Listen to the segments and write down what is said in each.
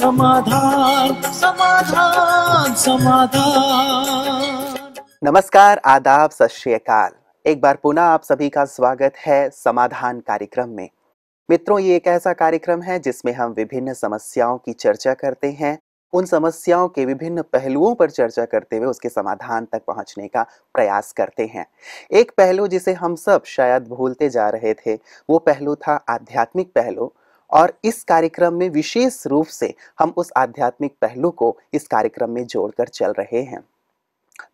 समाधान समाधान समाधान नमस्कार आदाब सत एक बार पुनः आप सभी का स्वागत है समाधान कार्यक्रम में मित्रों ये एक ऐसा कार्यक्रम है जिसमें हम विभिन्न समस्याओं की चर्चा करते हैं उन समस्याओं के विभिन्न पहलुओं पर चर्चा करते हुए उसके समाधान तक पहुंचने का प्रयास करते हैं एक पहलू जिसे हम सब शायद भूलते जा रहे थे वो पहलू था आध्यात्मिक पहलू और इस कार्यक्रम में विशेष रूप से हम उस आध्यात्मिक पहलू को इस कार्यक्रम में जोड़कर चल रहे हैं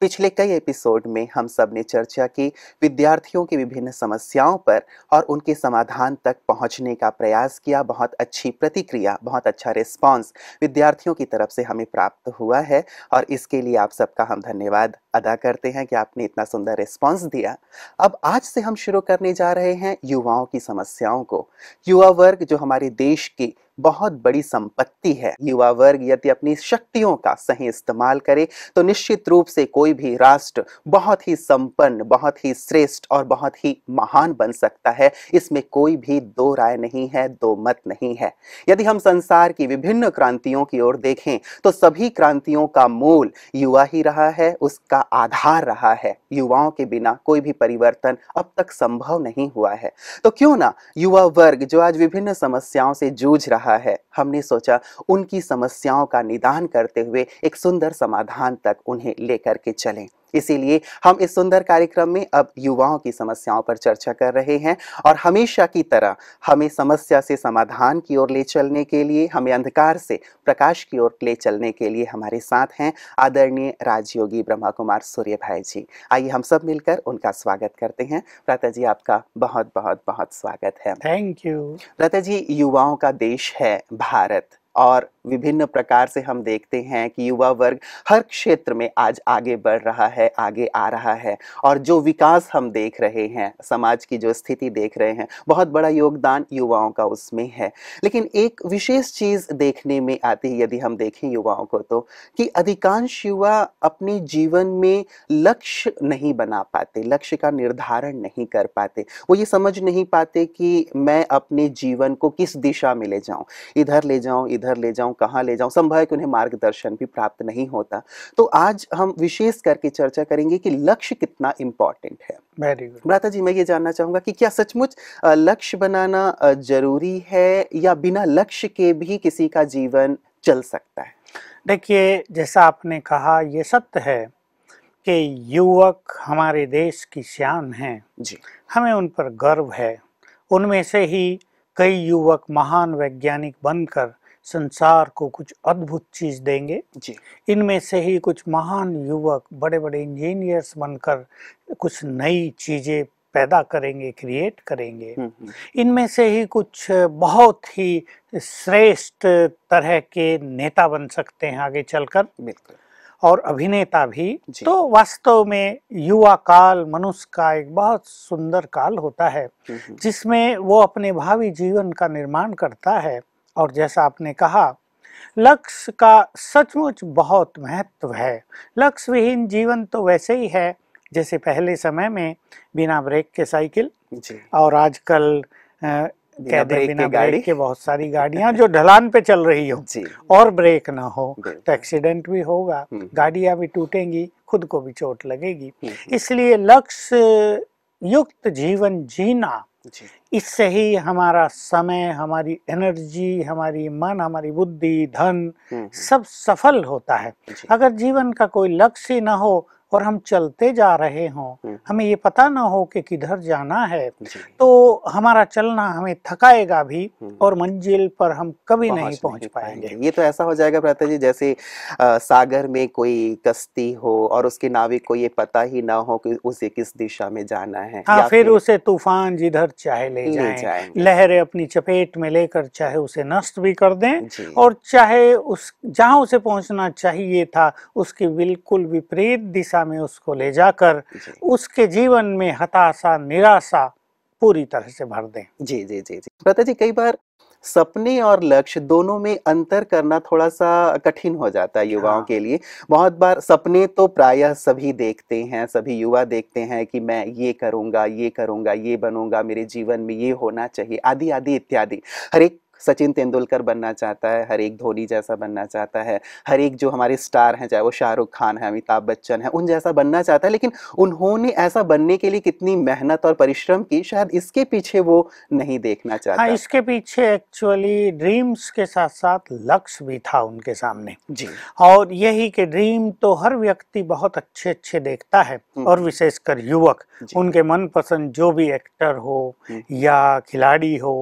पिछले कई एपिसोड में हम सब ने चर्चा की विद्यार्थियों की विभिन्न समस्याओं पर और उनके समाधान तक पहुंचने का प्रयास किया बहुत अच्छी प्रतिक्रिया बहुत अच्छा रिस्पांस विद्यार्थियों की तरफ से हमें प्राप्त हुआ है और इसके लिए आप सबका हम धन्यवाद अदा करते हैं कि आपने इतना सुंदर रिस्पांस दिया अब आज से हम शुरू करने जा रहे हैं युवाओं की समस्याओं को युवा वर्ग जो हमारे देश की बहुत बड़ी संपत्ति है युवा वर्ग यदि अपनी शक्तियों का सही इस्तेमाल करे तो निश्चित रूप से कोई भी राष्ट्र बहुत ही संपन्न बहुत ही श्रेष्ठ और बहुत ही महान बन सकता है इसमें कोई भी दो राय नहीं है दो मत नहीं है यदि हम संसार की विभिन्न क्रांतियों की ओर देखें तो सभी क्रांतियों का मूल युवा ही रहा है उसका आधार रहा है युवाओं के बिना कोई भी परिवर्तन अब तक संभव नहीं हुआ है तो क्यों ना युवा वर्ग जो आज विभिन्न समस्याओं से जूझ रहा रहा है हमने सोचा उनकी समस्याओं का निदान करते हुए एक सुंदर समाधान तक उन्हें लेकर के चलें इसीलिए हम इस सुंदर कार्यक्रम में अब युवाओं की समस्याओं पर चर्चा कर रहे हैं और हमेशा की तरह हमें समस्या से समाधान की ओर ले चलने के लिए हमें अंधकार से प्रकाश की ओर ले चलने के लिए हमारे साथ हैं आदरणीय राजयोगी ब्रह्मा कुमार सूर्य भाई जी आइए हम सब मिलकर उनका स्वागत करते हैं प्राता जी आपका बहुत बहुत बहुत स्वागत है थैंक यू प्राता जी युवाओं का देश है भारत और विभिन्न प्रकार से हम देखते हैं कि युवा वर्ग हर क्षेत्र में आज आगे बढ़ रहा है आगे आ रहा है और जो विकास हम देख रहे हैं समाज की जो स्थिति देख रहे हैं बहुत बड़ा योगदान युवाओं का उसमें है लेकिन एक विशेष चीज़ देखने में आती है यदि हम देखें युवाओं को तो कि अधिकांश युवा अपने जीवन में लक्ष्य नहीं बना पाते लक्ष्य का निर्धारण नहीं कर पाते वो ये समझ नहीं पाते कि मैं अपने जीवन को किस दिशा में ले जाऊं इधर ले जाऊं इधर किधर ले जाऊं कहाँ ले जाऊं संभव है कि उन्हें मार्गदर्शन भी प्राप्त नहीं होता तो आज हम विशेष करके चर्चा करेंगे कि लक्ष्य कितना इम्पोर्टेंट है भ्राता जी मैं ये जानना चाहूंगा कि क्या सचमुच लक्ष्य बनाना जरूरी है या बिना लक्ष्य के भी किसी का जीवन चल सकता है देखिए जैसा आपने कहा ये सत्य है कि युवक हमारे देश की श्यान है जी हमें उन पर गर्व है उनमें से ही कई युवक महान वैज्ञानिक बनकर संसार को कुछ अद्भुत चीज देंगे जी इनमें से ही कुछ महान युवक बड़े बड़े इंजीनियर्स बनकर कुछ नई चीजें पैदा करेंगे क्रिएट करेंगे हम्म, हम्म। इनमें से ही कुछ बहुत ही श्रेष्ठ तरह के नेता बन सकते हैं आगे चलकर बिल्कुल और अभिनेता भी तो वास्तव में युवा काल मनुष्य का एक बहुत सुंदर काल होता है हम्म, जिसमें वो अपने भावी जीवन का निर्माण करता है और जैसा आपने कहा लक्ष्य का सचमुच बहुत महत्व है लक्ष्य विहीन जीवन तो वैसे ही है जैसे पहले समय में बिना ब्रेक के साइकिल और आजकल कह दे बिना ब्रेक के बहुत सारी गाड़ियां जो ढलान पे चल रही हो और ब्रेक ना हो तो एक्सीडेंट भी होगा हम्म। गाड़ियां भी टूटेंगी खुद को भी चोट लगेगी हम्म, हम्म। इसलिए लक्ष्य युक्त जीवन जीना इससे ही हमारा समय हमारी एनर्जी हमारी मन हमारी बुद्धि धन सब सफल होता है अगर जीवन का कोई लक्ष्य ना हो और हम चलते जा रहे हों हम्म। हमें ये पता ना हो कि किधर जाना है तो हमारा चलना हमें थकाएगा भी हम्म। और मंजिल पर हम कभी नहीं पहुंच पाएंगे।, पाएंगे ये तो ऐसा हो जाएगा प्रता जी जैसे आ, सागर में कोई कश्ती हो और उसके नाविक को ये पता ही ना हो कि उसे किस दिशा में जाना है हाँ फिर, फिर उसे तूफान जिधर चाहे ले जाए लहरें अपनी चपेट में लेकर चाहे उसे नष्ट भी कर दें और चाहे उस जहाँ उसे पहुंचना चाहिए था उसके बिल्कुल विपरीत दिशा दिशा में उसको ले जाकर उसके जीवन में हताशा निराशा पूरी तरह से भर दें जी जी जी जी प्रता जी कई बार सपने और लक्ष्य दोनों में अंतर करना थोड़ा सा कठिन हो जाता है युवाओं हाँ। के लिए बहुत बार सपने तो प्रायः सभी देखते हैं सभी युवा देखते हैं कि मैं ये करूंगा ये करूंगा ये बनूंगा मेरे जीवन में ये होना चाहिए आदि आदि इत्यादि हर एक सचिन तेंदुलकर बनना चाहता है हर एक धोनी जैसा बनना चाहता है हर एक जो हमारे स्टार हैं चाहे वो शाहरुख खान है अमिताभ बच्चन है उन जैसा बनना चाहता है लेकिन उन्होंने ऐसा बनने के लिए कितनी मेहनत और परिश्रम की शायद इसके पीछे वो नहीं देखना चाहता हाँ, इसके पीछे एक्चुअली ड्रीम्स के साथ साथ लक्ष्य भी था उनके सामने जी और यही कि ड्रीम तो हर व्यक्ति बहुत अच्छे अच्छे देखता है हम्म। और विशेषकर युवक उनके मनपसंद जो भी एक्टर हो हम्म। या खिलाड़ी हो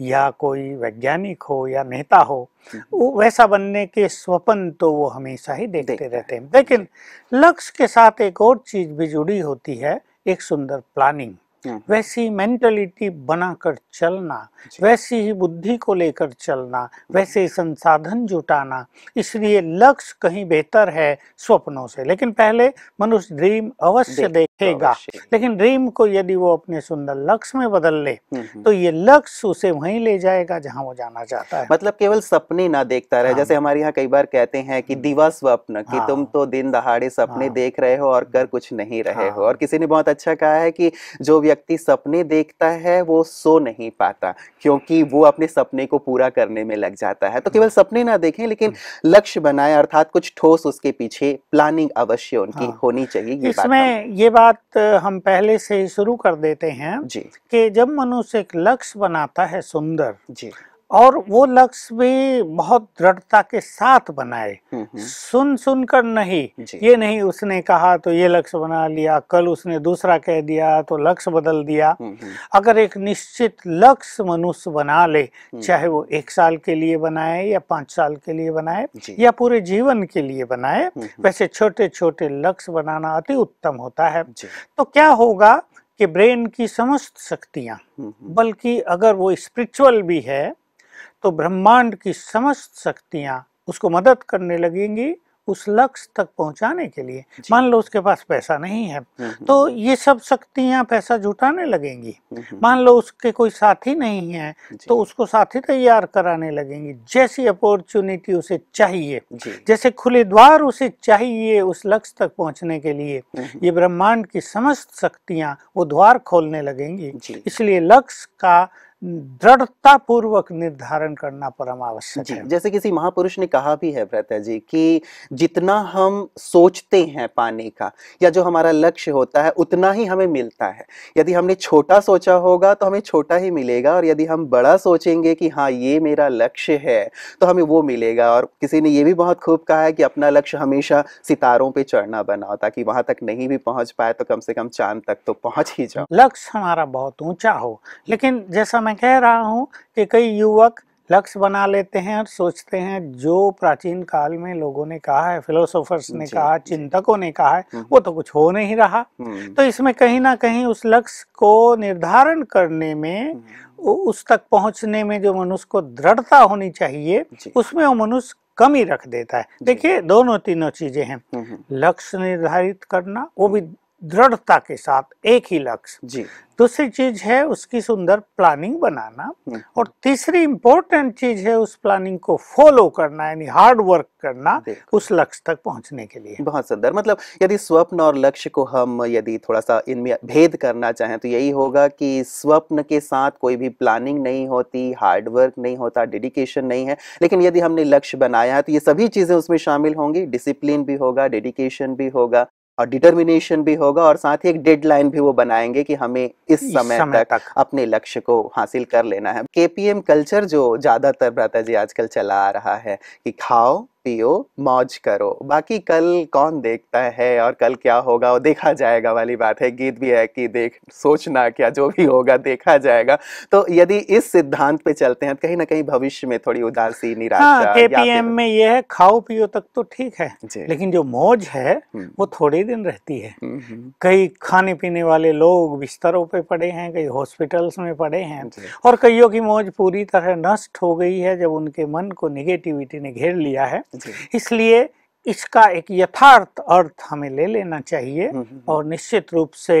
या कोई वैज्ञानिक हो या नेता हो हम्म। वो वैसा बनने के स्वप्न तो वो हमेशा ही देखते देख रहते हैं लेकिन लक्ष्य के साथ एक और चीज भी जुड़ी होती है एक सुंदर प्लानिंग हाँ। वैसी मेंटलिटी बनाकर चलना वैसी ही बुद्धि को लेकर चलना हाँ। वैसे संसाधन जुटाना इसलिए लक्ष्य कहीं बेहतर है स्वप्नों से लेकिन पहले मनुष्य ड्रीम अवश्य देखेगा लेकिन ड्रीम को यदि वो अपने सुंदर लक्ष्य में बदल ले हम्म, हम्म। तो ये लक्ष्य उसे वहीं ले जाएगा जहां वो जाना चाहता है मतलब केवल सपने ना देखता रहे जैसे हाँ। हमारे यहाँ कई बार कहते हैं कि हम्म। दिवा स्वप्न की तुम तो दिन दहाड़े सपने देख रहे हो और कर कुछ नहीं रहे हो और किसी ने बहुत अच्छा कहा है कि जो व्यक्ति सपने देखता है वो सो नहीं पाता क्योंकि वो अपने सपने को पूरा करने में लग जाता है तो केवल हम्म। सपने ना देखें लेकिन हम्म। लक्ष्य बनाए अर्थात कुछ ठोस उसके पीछे प्लानिंग अवश्य उनकी हाँ। होनी चाहिए ये इसमें बात ये बात हम पहले से शुरू कर देते हैं जी कि जब मनुष्य एक लक्ष्य बनाता है सुंदर जी और वो लक्ष्य भी बहुत दृढ़ता के साथ बनाए हम्म, हम्म। सुन सुनकर नहीं ये नहीं उसने कहा तो ये लक्ष्य बना लिया कल उसने दूसरा कह दिया तो लक्ष्य बदल दिया हम्म, अगर एक निश्चित लक्ष्य मनुष्य बना ले चाहे वो एक साल के लिए बनाए या पांच साल के लिए बनाए या पूरे जीवन के लिए बनाए वैसे छोटे छोटे लक्ष्य बनाना अति उत्तम होता है तो क्या होगा कि ब्रेन की समस्त शक्तियां बल्कि अगर वो स्पिरिचुअल भी है तो ब्रह्मांड की समस्त शक्तियां उसको मदद करने लगेंगी उस लक्ष्य तक पहुंचाने के लिए मान लो उसके पास पैसा नहीं है हम्म, हम्म। तो ये सब शक्तियां पैसा जुटाने लगेंगी हम्म, मान लो उसके कोई साथी नहीं है तो उसको साथी तैयार कराने लगेंगी जैसी अपॉर्चुनिटी उसे चाहिए जैसे खुले द्वार उसे चाहिए उस लक्ष्य तक पहुंचने के लिए ये ब्रह्मांड की समस्त शक्तियां वो द्वार खोलने लगेंगी इसलिए लक्ष्य का दृढ़ता पूर्वक निर्धारण करना परम आवश्यक है जैसे किसी महापुरुष ने कहा भी है भ्रता जी कि जितना हम सोचते हैं पाने का या जो हमारा लक्ष्य होता है उतना ही हमें मिलता है यदि हमने छोटा सोचा होगा तो हमें छोटा ही मिलेगा और यदि हम बड़ा सोचेंगे कि हाँ ये मेरा लक्ष्य है तो हमें वो मिलेगा और किसी ने ये भी बहुत खूब कहा है कि अपना लक्ष्य हमेशा सितारों पर चढ़ना बनाओ ताकि वहां तक नहीं भी पहुंच पाए तो कम से कम चांद तक तो पहुंच ही जाओ लक्ष्य हमारा बहुत ऊंचा हो लेकिन जैसा मैं कह रहा हूँ कि कई युवक लक्ष्य बना लेते हैं और सोचते हैं जो प्राचीन काल में लोगों ने कहा है फिलोसोफर्स ने कहा है चिंतकों ने कहा है हम्म, वो हम्म। तो कुछ हो नहीं रहा हम्म। तो इसमें कहीं ना कहीं उस लक्ष्य को निर्धारण करने में उस तक पहुंचने में जो मनुष्य को दृढ़ता होनी चाहिए उसमें वो मनुष्य कमी रख देता है देखिए दोनों तीनों चीजें हैं लक्ष्य निर्धारित करना वो भी दृढ़ता के साथ एक ही लक्ष्य जी दूसरी चीज है उसकी सुंदर प्लानिंग बनाना हम्म। और तीसरी इम्पोर्टेंट चीज है उस प्लानिंग को फॉलो करना यानी हार्ड वर्क करना उस लक्ष्य तक पहुंचने के लिए बहुत सुंदर मतलब यदि स्वप्न और लक्ष्य को हम यदि थोड़ा सा इनमें भेद करना चाहें तो यही होगा कि स्वप्न के साथ कोई भी प्लानिंग नहीं होती हार्ड वर्क नहीं होता डेडिकेशन नहीं है लेकिन यदि हमने लक्ष्य बनाया है तो ये सभी चीजें उसमें शामिल होंगी डिसिप्लिन भी होगा डेडिकेशन भी होगा और डिटर्मिनेशन भी होगा और साथ ही एक डेडलाइन भी वो बनाएंगे कि हमें इस समय, समय तक, तक अपने लक्ष्य को हासिल कर लेना है केपीएम कल्चर जो ज़्यादातर भ्राता जी आजकल चला आ रहा है कि खाओ पीओ मौज करो बाकी कल कौन देखता है और कल क्या होगा वो देखा जाएगा वाली बात है गीत भी है कि देख सोचना क्या जो भी होगा देखा जाएगा तो यदि इस सिद्धांत पे चलते हैं तो कहीं ना कहीं भविष्य में थोड़ी उदासी निराशा हाँ, में ये है खाओ पियो तक तो ठीक है लेकिन जो मौज है हम्म। वो थोड़े दिन रहती है हम्म, हम्म। कई खाने पीने वाले लोग बिस्तरों पे पड़े हैं कई हॉस्पिटल्स में पड़े हैं और कईयों की मौज पूरी तरह नष्ट हो गई है जब उनके मन को निगेटिविटी ने घेर लिया है इसलिए इसका एक यथार्थ अर्थ हमें ले लेना चाहिए हम्म, हम्म, हम्म। और निश्चित रूप से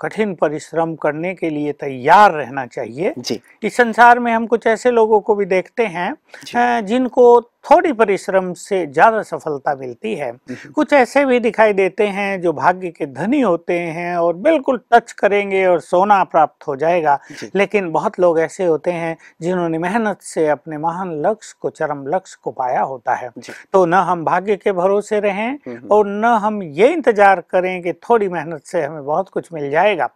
कठिन परिश्रम करने के लिए तैयार रहना चाहिए जी। इस संसार में हम कुछ ऐसे लोगों को भी देखते हैं जिनको थोड़ी परिश्रम से ज्यादा सफलता मिलती है हम्म। कुछ ऐसे भी दिखाई देते हैं जो भाग्य के धनी होते हैं और बिल्कुल टच करेंगे और सोना प्राप्त हो जाएगा लेकिन बहुत लोग ऐसे होते हैं जिन्होंने मेहनत से अपने महान लक्ष्य को चरम लक्ष्य को पाया होता है तो न हम भाग्य के भरोसे रहें हम्म। और न हम ये इंतजार करें कि थोड़ी मेहनत से हमें बहुत कुछ मिल जाएगा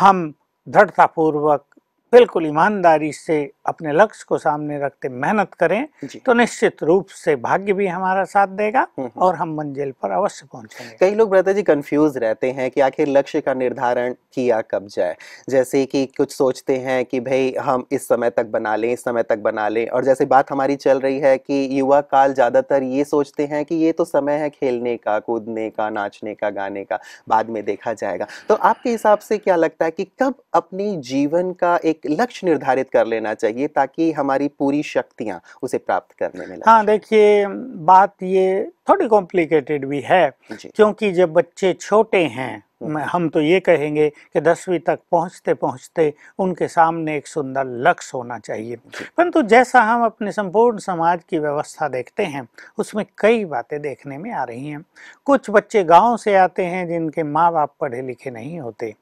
हम दृढ़तापूर्वक बिल्कुल ईमानदारी से अपने लक्ष्य को सामने रखते मेहनत करें तो निश्चित रूप से भाग्य भी हमारा साथ देगा हम्म, हम्म। और हम मंजिल पर अवश्य पहुंचेंगे कई लोग ब्रदर जी कंफ्यूज रहते हैं कि आखिर लक्ष्य का निर्धारण किया कब जाए जैसे कि कुछ सोचते हैं कि भाई हम इस समय तक बना लें इस समय तक बना लें और जैसे बात हमारी चल रही है कि युवा काल ज़्यादातर ये सोचते हैं कि ये तो समय है खेलने का कूदने का नाचने का गाने का बाद में देखा जाएगा तो आपके हिसाब से क्या लगता है कि कब अपनी जीवन का एक एक लक्ष्य निर्धारित कर लेना चाहिए ताकि हमारी पूरी शक्तियाँ उसे प्राप्त करने में हाँ देखिए बात ये थोड़ी कॉम्प्लिकेटेड भी है क्योंकि जब बच्चे छोटे हैं हम तो ये कहेंगे कि दसवीं तक पहुंचते पहुंचते उनके सामने एक सुंदर लक्ष्य होना चाहिए परंतु जैसा हम अपने संपूर्ण समाज की व्यवस्था देखते हैं उसमें कई बातें देखने में आ रही हैं कुछ बच्चे गांव से आते हैं जिनके माँ बाप पढ़े लिखे नहीं होते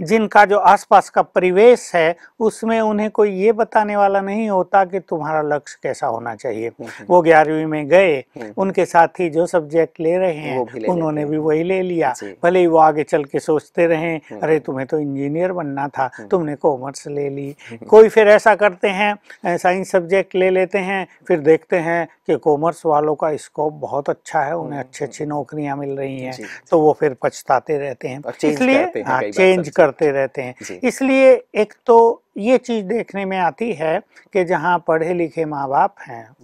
जिनका जो आसपास का परिवेश है उसमें उन्हें कोई ये बताने वाला नहीं होता कि तुम्हारा लक्ष्य कैसा होना चाहिए हम्म, हम्म। वो ग्यारहवीं में गए हम्म। उनके साथी जो सब्जेक्ट ले रहे हैं उन्होंने भी वही ले लिया भले ही वो आगे चल निकल के सोचते रहे हम्म। अरे तुम्हें तो इंजीनियर बनना था हम्म। तुमने कॉमर्स ले ली हम्म। कोई फिर ऐसा करते हैं साइंस सब्जेक्ट ले लेते हैं फिर देखते हैं कि कॉमर्स वालों का स्कोप बहुत अच्छा है उन्हें अच्छी अच्छी नौकरियां मिल रही हैं तो वो फिर पछताते रहते हैं इसलिए हाँ चेंज करते रहते हैं इसलिए एक तो ये चीज़ देखने में आती है कि जहाँ पढ़े लिखे माँ बाप हैं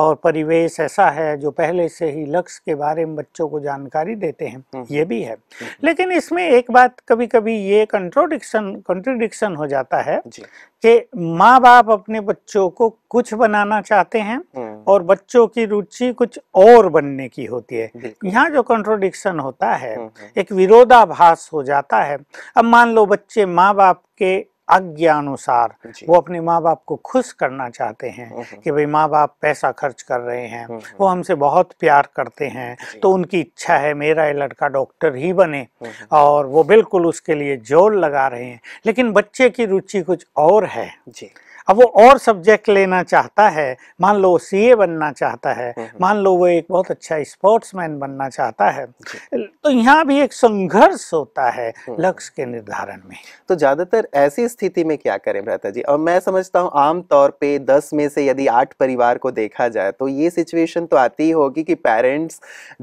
और परिवेश ऐसा है जो पहले से ही लक्ष्य के बारे में बच्चों को जानकारी देते हैं ये भी है लेकिन इसमें एक बात कभी कभी ये कंट्रोडिक्शन कंट्रोडिक्शन हो जाता है कि माँ बाप अपने बच्चों को कुछ बनाना चाहते हैं और बच्चों की रुचि कुछ और बनने की होती है यहाँ जो कंट्रोडिक्शन होता है एक विरोधाभास हो जाता है अब मान लो बच्चे माँ बाप के आज्ञानुसार वो अपने माँ बाप को खुश करना चाहते हैं हम्म, हम्म। कि भाई माँ बाप पैसा खर्च कर रहे हैं हम्म, वो हमसे बहुत प्यार करते हैं तो उनकी इच्छा है मेरा ये लड़का डॉक्टर ही बने और वो बिल्कुल उसके लिए जोर लगा रहे हैं लेकिन बच्चे की रुचि कुछ और है जी अब वो और सब्जेक्ट लेना चाहता है मान लो ए बनना चाहता है हम्म, हम्म। मान लो वो एक बहुत अच्छा स्पोर्ट्समैन बनना चाहता है तो यहाँ भी एक संघर्ष होता है हम्म। लक्ष्य के निर्धारण में तो ज्यादातर ऐसी स्थिति में क्या करें भ्राता जी और मैं समझता हूँ आमतौर पे दस में से यदि आठ परिवार को देखा जाए तो ये सिचुएशन तो आती ही होगी कि पेरेंट्स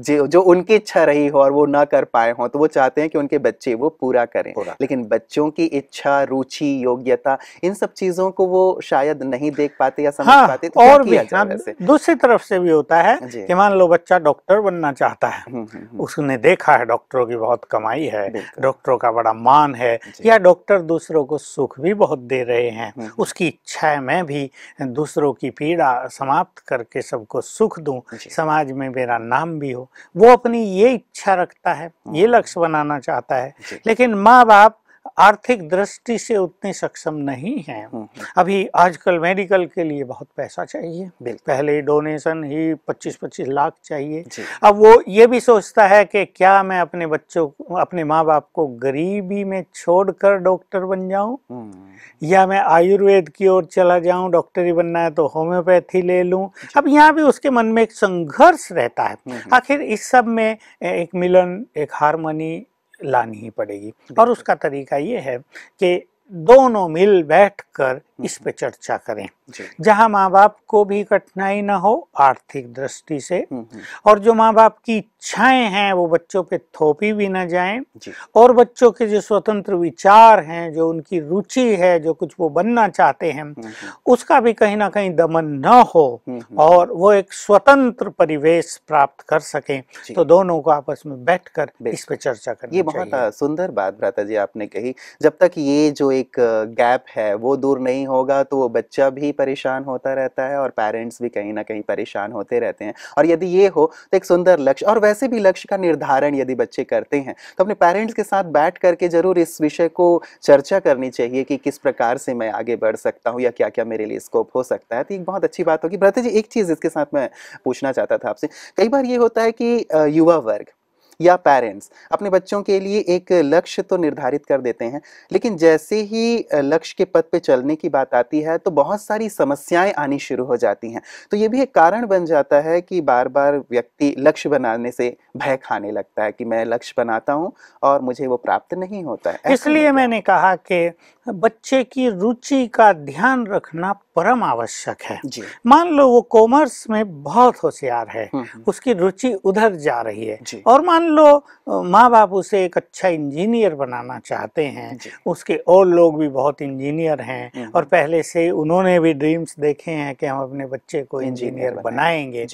जो जो उनकी इच्छा रही हो और वो ना कर पाए हों तो वो चाहते हैं कि उनके बच्चे वो पूरा करें लेकिन बच्चों की इच्छा रुचि योग्यता इन सब चीज़ों को वो शायद नहीं देख पाते या समझ हाँ, पाते तो और भी हाँ, दूसरी तरफ से भी होता है कि मान लो बच्चा डॉक्टर बनना चाहता है हम्म, हम्म, हम्म। उसने देखा है डॉक्टरों की बहुत कमाई है डॉक्टरों का बड़ा मान है या डॉक्टर दूसरों को सुख भी बहुत दे रहे हैं उसकी इच्छा है मैं भी दूसरों की पीड़ा समाप्त करके सबको सुख दूं समाज में मेरा नाम भी हो वो अपनी ये इच्छा रखता है ये लक्ष्य बनाना चाहता है लेकिन माँ बाप आर्थिक दृष्टि से उतने सक्षम नहीं हैं हम्म, हम्म। अभी आजकल मेडिकल के लिए बहुत पैसा चाहिए पहले डोनेशन ही 25-25 लाख चाहिए अब वो ये भी सोचता है कि क्या मैं अपने बच्चों अपने माँ बाप को गरीबी में छोड़कर डॉक्टर बन जाऊं हम्म। या मैं आयुर्वेद की ओर चला जाऊं डॉक्टरी बनना है तो होम्योपैथी ले लूं अब यहाँ भी उसके मन में एक संघर्ष रहता है आखिर इस सब में एक मिलन एक हारमोनी लानी ही पड़ेगी और उसका तरीका ये है कि दोनों मिल बैठ कर इस पे चर्चा करें जहां माँ बाप को भी कठिनाई ना हो आर्थिक दृष्टि से हम्म, हम्म। और जो माँ बाप की इच्छाएं हैं वो बच्चों पे थोपी भी ना जाए और बच्चों के जो स्वतंत्र विचार हैं जो उनकी रुचि है जो कुछ वो बनना चाहते हैं हम्म, उसका भी कहीं ना कहीं दमन न हो और वो एक स्वतंत्र परिवेश प्राप्त कर सके तो दोनों को आपस में बैठ कर इस पे चर्चा करें ये बहुत सुंदर बात भ्राता जी आपने कही जब तक ये जो एक गैप है वो दूर नहीं होगा तो वो बच्चा भी परेशान होता रहता है और पेरेंट्स भी कहीं ना कहीं परेशान होते रहते हैं और यदि ये हो तो एक सुंदर लक्ष्य और वैसे भी लक्ष्य का निर्धारण यदि बच्चे करते हैं तो अपने पेरेंट्स के साथ बैठ करके ज़रूर इस विषय को चर्चा करनी चाहिए कि किस प्रकार से मैं आगे बढ़ सकता हूँ या क्या क्या मेरे लिए स्कोप हो सकता है तो एक बहुत अच्छी बात होगी भ्रत जी एक चीज़ इसके साथ मैं पूछना चाहता था आपसे कई बार ये होता है कि युवा वर्ग या पेरेंट्स अपने बच्चों के लिए एक लक्ष्य तो निर्धारित कर देते हैं लेकिन जैसे ही लक्ष्य के पद पे चलने की बात आती है तो बहुत सारी समस्याएं आनी शुरू हो जाती हैं तो ये भी एक कारण बन जाता है कि बार बार व्यक्ति लक्ष्य बनाने से भय खाने लगता है कि मैं लक्ष्य बनाता हूँ और मुझे वो प्राप्त नहीं होता है इसलिए मैंने कहा कि बच्चे की रुचि का ध्यान रखना परम आवश्यक है मान लो वो कॉमर्स में बहुत होशियार है हम्म, हम्म। उसकी रुचि उधर जा रही है और मान लो माँ बाप उसे एक अच्छा इंजीनियर बनाना चाहते हैं उसके और लोग भी बहुत इंजीनियर हैं हम्म, और पहले से उन्होंने भी ड्रीम्स देखे हैं कि हम अपने बच्चे को इंजीनियर बनाएंगे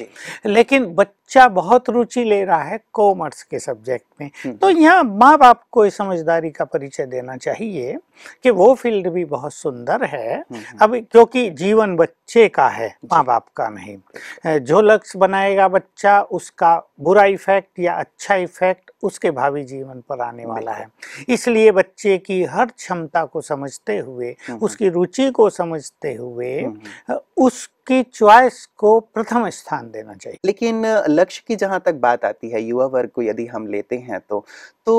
लेकिन बच्चा बहुत रुचि ले रहा है कॉमर्स के सब्जेक्ट में तो यहाँ माँ बाप को समझदारी का परिचय देना चाहिए कि वो फील्ड भी बहुत सुंदर है अब क्योंकि जीवन बच्चे का है माँ बाप का नहीं जो लक्ष्य बनाएगा बच्चा उसका बुरा इफेक्ट या अच्छा इफेक्ट उसके भावी जीवन पर आने वाला है इसलिए बच्चे की हर क्षमता को समझते हुए हम्म, हम्म। उसकी रुचि को समझते हुए हम्म, उस की चॉइस को प्रथम स्थान देना चाहिए लेकिन लक्ष्य की जहां तक बात आती है युवा वर्ग को यदि हम लेते हैं तो तो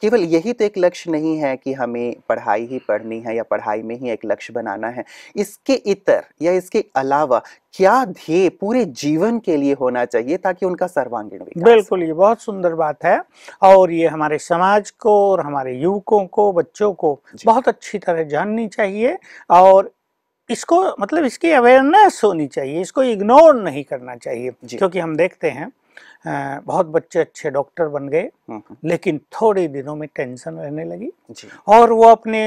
केवल यही तो एक लक्ष्य नहीं है कि हमें पढ़ाई ही पढ़नी है या पढ़ाई में ही एक लक्ष्य बनाना है इसके इतर या इसके अलावा क्या ध्येय पूरे जीवन के लिए होना चाहिए ताकि उनका सर्वांगीण विकास बिल्कुल ये बहुत सुंदर बात है और ये हमारे समाज को और हमारे युवकों को बच्चों को बहुत अच्छी तरह जाननी चाहिए और इसको मतलब इसकी अवेयरनेस होनी चाहिए इसको इग्नोर नहीं करना चाहिए क्योंकि हम देखते हैं बहुत बच्चे अच्छे डॉक्टर बन गए हम्म, हम्म। लेकिन थोड़े दिनों में टेंशन रहने लगी और वो अपने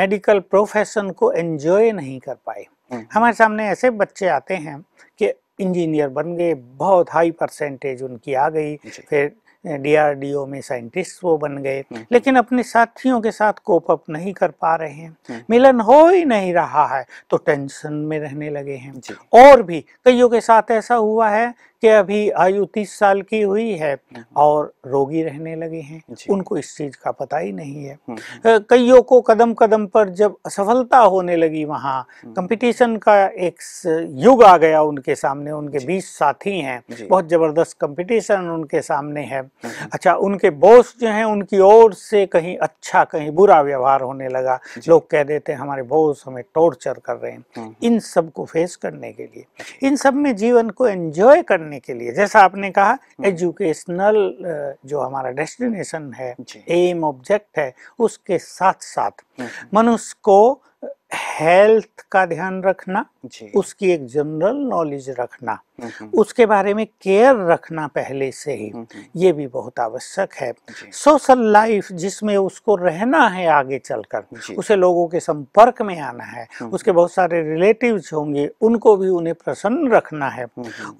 मेडिकल प्रोफेशन को एंजॉय नहीं कर पाए हम्म, हमारे सामने ऐसे बच्चे आते हैं कि इंजीनियर बन गए बहुत हाई परसेंटेज उनकी आ गई फिर डीआरडीओ में साइंटिस्ट वो बन गए हम्म। लेकिन अपने साथियों के साथ कोप अप नहीं कर पा रहे हैं हम्म। मिलन हो ही नहीं रहा है तो टेंशन में रहने लगे हैं और भी कईयों के साथ ऐसा हुआ है कि अभी आयु तीस साल की हुई है हम्म। और रोगी रहने लगे हैं उनको इस चीज का पता ही नहीं है हम्म। कईयों को कदम कदम पर जब असफलता होने लगी वहाँ हम्म। कंपटीशन का एक युग आ गया उनके सामने उनके बीस साथी हैं बहुत जबरदस्त कंपटीशन उनके सामने है अच्छा उनके बॉस जो हैं उनकी ओर से कहीं अच्छा कहीं बुरा व्यवहार होने लगा लोग कह देते हैं हमारे बॉस हमें टॉर्चर कर रहे हैं इन सब को फेस करने के लिए इन सब में जीवन को एंजॉय करने करने के लिए जैसा आपने कहा एजुकेशनल हम्म। जो हमारा डेस्टिनेशन है एम ऑब्जेक्ट है उसके साथ साथ हम्म। मनुष्य को हेल्थ का ध्यान रखना जी। उसकी एक जनरल नॉलेज रखना हम्म, हम्म। उसके बारे में केयर रखना पहले से ही हम्म, ये भी बहुत आवश्यक है सोशल लाइफ जिसमें उसको रहना है आगे चलकर उसे लोगों के संपर्क में आना है उसके बहुत सारे रिलेटिव्स होंगे उनको भी उन्हें प्रसन्न रखना है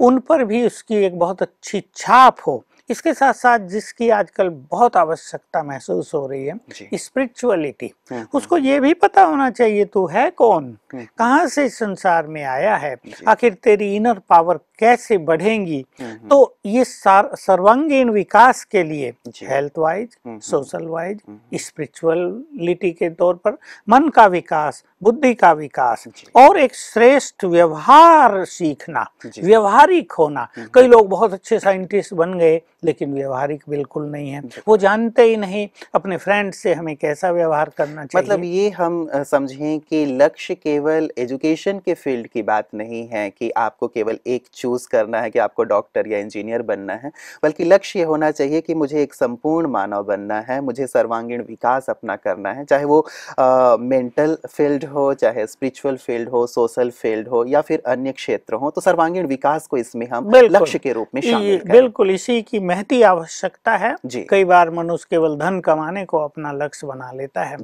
उन पर भी उसकी एक बहुत अच्छी छाप हो इसके साथ साथ जिसकी आजकल बहुत आवश्यकता महसूस हो रही है स्पिरिचुअलिटी हम्म, हम्म। उसको ये भी पता होना चाहिए तू है कौन हम्म। कहाँ से संसार में आया है आखिर तेरी इनर पावर कैसे बढ़ेंगी हम्म, हम्म। तो ये सर्वांगीण विकास के लिए health wise social wise spirituality के तौर पर मन का विकास बुद्धि का विकास और एक श्रेष्ठ व्यवहार सीखना व्यवहारिक होना हम्म, कई लोग बहुत अच्छे साइंटिस्ट बन गए लेकिन व्यवहारिक बिल्कुल नहीं है वो जानते ही नहीं अपने फ्रेंड से हमें कैसा व्यवहार करना मतलब चाहिए मतलब ये हम समझें कि लक्ष्य केवल एजुकेशन के फील्ड की बात नहीं है कि आपको केवल एक चूज़ करना है कि आपको डॉक्टर या इंजीनियर बनना है बल्कि लक्ष्य ये होना चाहिए कि मुझे एक संपूर्ण मानव बनना है मुझे सर्वांगीण विकास अपना करना है चाहे वो मेंटल uh, फील्ड हो चाहे स्पिरिचुअल फील्ड हो सोशल फील्ड हो या फिर अन्य क्षेत्र हो तो सर्वांगीण विकास को इसमें हम लक्ष्य के रूप में शामिल बिल्कुल इसी की महती आवश्यकता है जी कई बार मनुष्य केवल धन कमाने को अपना लक्ष्य बना लेता है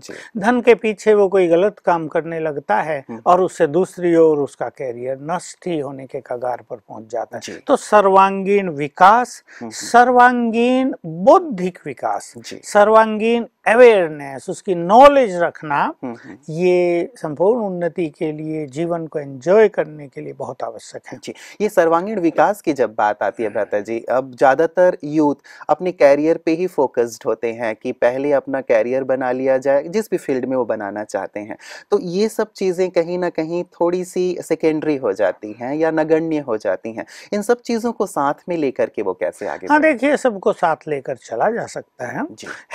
धन के पीछे वो कोई गलत काम करने लगता है हम्म। और उससे दूसरी ओर उसका कैरियर नष्ट ही होने के कगार पर पहुंच जाता है तो सर्वांगीण विकास हम्म, हम्म। सर्वांगीण बौद्धिक विकास सर्वांगीण अवेयरनेस उसकी नॉलेज रखना हम्म, हम्म। ये संपूर्ण उन्नति के लिए जीवन को एंजॉय करने के लिए बहुत आवश्यक है जी ये सर्वांगीण विकास की जब बात आती है भ्राता हम्म। जी अब ज़्यादातर यूथ अपने कैरियर पे ही फोकस्ड होते हैं कि पहले अपना कैरियर बना लिया जाए जिस भी फील्ड में वो बनाना चाहते हैं तो ये सब चीज़ें कहीं ना कहीं थोड़ी सी सेकेंडरी हो जाती हैं या नगण्य हो जाती हैं इन सब चीज़ों को साथ में लेकर के वो कैसे आगे हाँ देखिए सबको साथ लेकर चला जा सकता है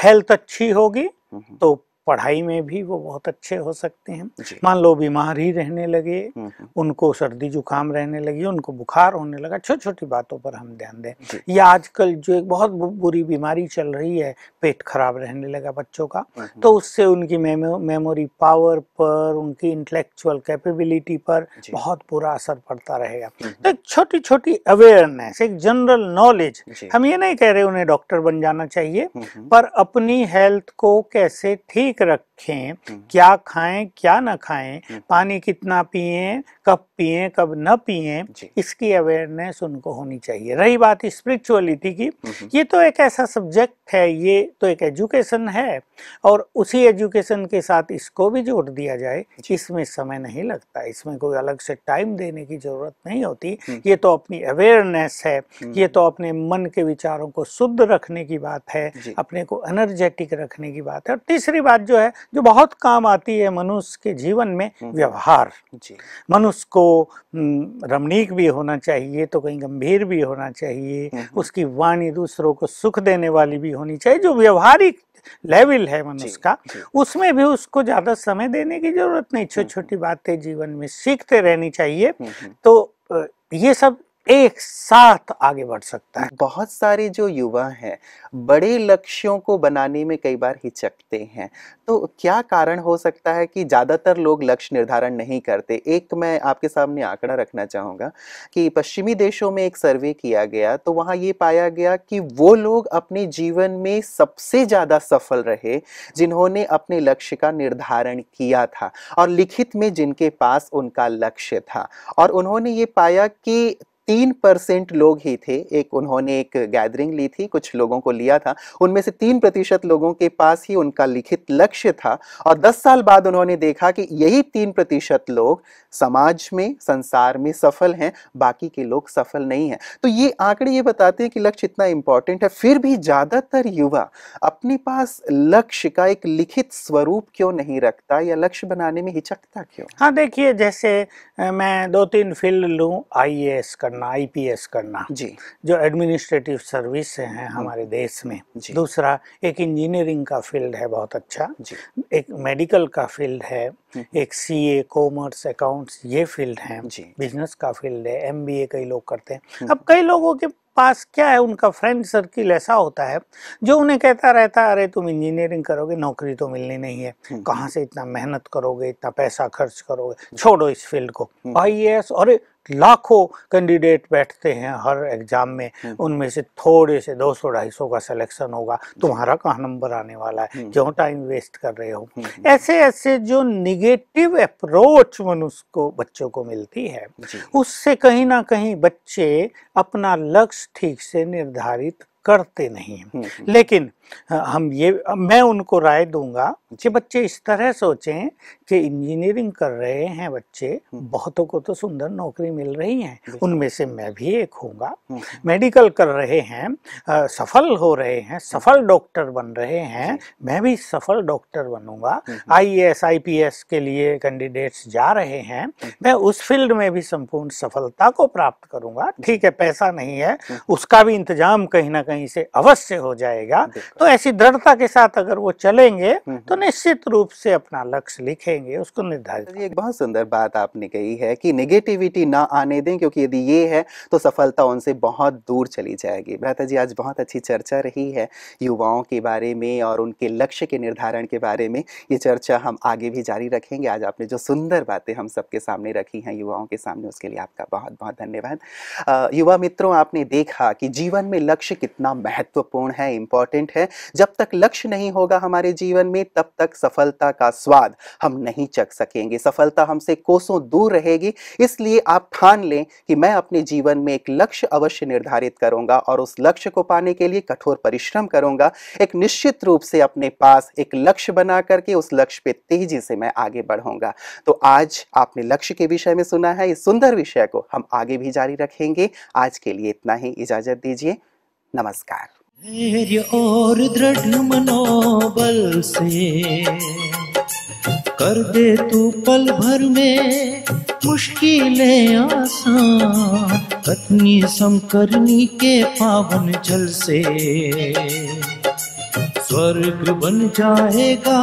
हेल्थ अच्छी होगी हम्म, हम्म। तो पढ़ाई में भी वो बहुत अच्छे हो सकते हैं मान लो बीमार ही रहने लगे हम्म, हम्म। उनको सर्दी जुकाम रहने लगी उनको बुखार होने लगा छोटी छोटी बातों पर हम ध्यान दें या आजकल जो एक बहुत बुरी बीमारी चल रही है पेट खराब रहने लगा बच्चों का हम्म, तो उससे उनकी मेमोरी पावर पर उनकी इंटेलेक्चुअल कैपेबिलिटी पर बहुत बुरा असर पड़ता रहेगा तो एक छोटी छोटी अवेयरनेस एक जनरल नॉलेज हम ये नहीं कह रहे उन्हें डॉक्टर बन जाना चाहिए पर अपनी हेल्थ को कैसे ठीक रखें क्या खाएं क्या ना खाएं पानी कितना पिए कब पिए कब न पिए इसकी अवेयरनेस उनको होनी चाहिए रही बात स्पिरिचुअलिटी की हम्म, हम्म। ये तो एक ऐसा सब्जेक्ट है ये तो एक एजुकेशन है और उसी एजुकेशन के साथ इसको भी जोड़ दिया जाए इसमें समय नहीं लगता इसमें कोई अलग से टाइम देने की जरूरत नहीं होती हम्म, ये तो अपनी अवेयरनेस है ये तो अपने मन के विचारों को शुद्ध रखने की बात है अपने को एनर्जेटिक रखने की बात है और तीसरी बात जो है जो बहुत काम आती है मनुष्य के जीवन में व्यवहार मनुष्य उसको हम्म, रमणीक भी होना चाहिए तो कहीं गंभीर भी होना चाहिए हम्म, हम्म। उसकी वाणी दूसरों को सुख देने वाली भी होनी चाहिए जो व्यवहारिक लेवल है मनुष्य का उसमें भी उसको ज्यादा समय देने की जरूरत नहीं छोटी छोटी बातें जीवन में सीखते रहनी चाहिए तो ये सब एक साथ आगे बढ़ सकता है बहुत सारे जो युवा हैं बड़े लक्ष्यों को बनाने में कई बार हिचकते हैं तो क्या कारण हो सकता है कि ज़्यादातर लोग लक्ष्य निर्धारण नहीं करते एक मैं आपके सामने आंकड़ा रखना चाहूँगा कि पश्चिमी देशों में एक सर्वे किया गया तो वहाँ ये पाया गया कि वो लोग अपने जीवन में सबसे ज़्यादा सफल रहे जिन्होंने अपने लक्ष्य का निर्धारण किया था और लिखित में जिनके पास उनका लक्ष्य था और उन्होंने ये पाया कि तीन परसेंट लोग ही थे एक उन्होंने एक गैदरिंग ली थी कुछ लोगों को लिया था उनमें से तीन प्रतिशत लोगों के पास ही उनका लिखित लक्ष्य था और दस साल बाद उन्होंने देखा कि यही तीन प्रतिशत लोग समाज में संसार में सफल हैं बाकी के लोग सफल नहीं हैं तो ये आंकड़े ये बताते हैं कि लक्ष्य इतना इंपॉर्टेंट है फिर भी ज़्यादातर युवा अपने पास लक्ष्य का एक लिखित स्वरूप क्यों नहीं रखता या लक्ष्य बनाने में हिचकता क्यों हाँ देखिए जैसे मैं दो तीन फील्ड लूँ आई करना करना आईपीएस करना जी जो एडमिनिस्ट्रेटिव सर्विस है हमारे हम्म। देश में जी। दूसरा एक इंजीनियरिंग का फील्ड है बहुत अच्छा जी। एक मेडिकल का फील्ड है हम्म। एक सीए कॉमर्स अकाउंट्स ये फील्ड है बिजनेस का फील्ड है एमबीए कई लोग करते हैं हम्म। अब कई लोगों के पास क्या है उनका फ्रेंड सर्किल ऐसा होता है जो उन्हें कहता रहता है अरे तुम इंजीनियरिंग करोगे नौकरी तो मिलनी नहीं है कहाँ से इतना मेहनत करोगे इतना पैसा खर्च करोगे छोड़ो इस फील्ड को आई एस अरे लाखों कैंडिडेट बैठते हैं हर एग्जाम में हम्म। उनमें से थोड़े से 200 250 का सिलेक्शन होगा तुम्हारा कहाँ नंबर आने वाला है जो टाइम वेस्ट कर रहे हो हम्म, हम्म। ऐसे ऐसे जो निगेटिव अप्रोच मनुष्य को बच्चों को मिलती है उससे कहीं ना कहीं बच्चे अपना लक्ष्य ठीक से निर्धारित करते नहीं लेकिन हाँ, हम ये मैं उनको राय दूंगा जो बच्चे इस तरह सोचें कि इंजीनियरिंग कर रहे हैं बच्चे हम्म। बहुतों को तो सुंदर नौकरी मिल रही है उनमें से मैं भी एक होऊंगा हम्म। मेडिकल कर रहे हैं आ, सफल हो रहे हैं सफल डॉक्टर बन रहे हैं मैं भी सफल डॉक्टर बनूंगा हम्म, आईएएस आईपीएस के लिए कैंडिडेट्स जा रहे हैं मैं उस फील्ड में भी संपूर्ण सफलता को प्राप्त करूंगा ठीक है पैसा नहीं है उसका भी इंतजाम कहीं ना कहीं से अवश्य हो जाएगा तो ऐसी दृढ़ता के साथ अगर वो चलेंगे हम्म, हम्म। तो निश्चित रूप से अपना लक्ष्य लिखेंगे उसको निर्धारित एक बहुत सुंदर बात आपने कही है कि नेगेटिविटी ना आने दें क्योंकि यदि ये है तो सफलता उनसे बहुत दूर चली जाएगी भ्राता जी आज बहुत अच्छी चर्चा रही है युवाओं के बारे में और उनके लक्ष्य के निर्धारण के बारे में ये चर्चा हम आगे भी जारी रखेंगे आज आपने जो सुंदर बातें हम सबके सामने रखी हैं युवाओं के सामने उसके लिए आपका बहुत बहुत धन्यवाद युवा मित्रों आपने देखा कि जीवन में लक्ष्य कितना महत्वपूर्ण है इम्पॉर्टेंट है है जब तक लक्ष्य नहीं होगा हमारे जीवन में तब तक सफलता का स्वाद हम नहीं चख सकेंगे सफलता हमसे कोसों दूर रहेगी इसलिए आप ठान लें कि मैं अपने जीवन में एक लक्ष्य अवश्य निर्धारित करूंगा और उस लक्ष्य को पाने के लिए कठोर परिश्रम करूंगा एक निश्चित रूप से अपने पास एक लक्ष्य बना करके उस लक्ष्य पे तेजी से मैं आगे बढ़ूंगा तो आज आपने लक्ष्य के विषय में सुना है इस सुंदर विषय को हम आगे भी जारी रखेंगे आज के लिए इतना ही इजाजत दीजिए नमस्कार धैर्य और दृढ़ मनोबल से कर दे तू पल भर में मुश्किलें आसान पत्नी समकरणी के पावन जल से स्वर्ग बन जाएगा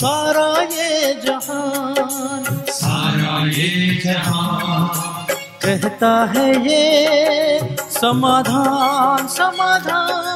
सारा ये जहान सारा ये जहान कहता है ये समाधान समाधान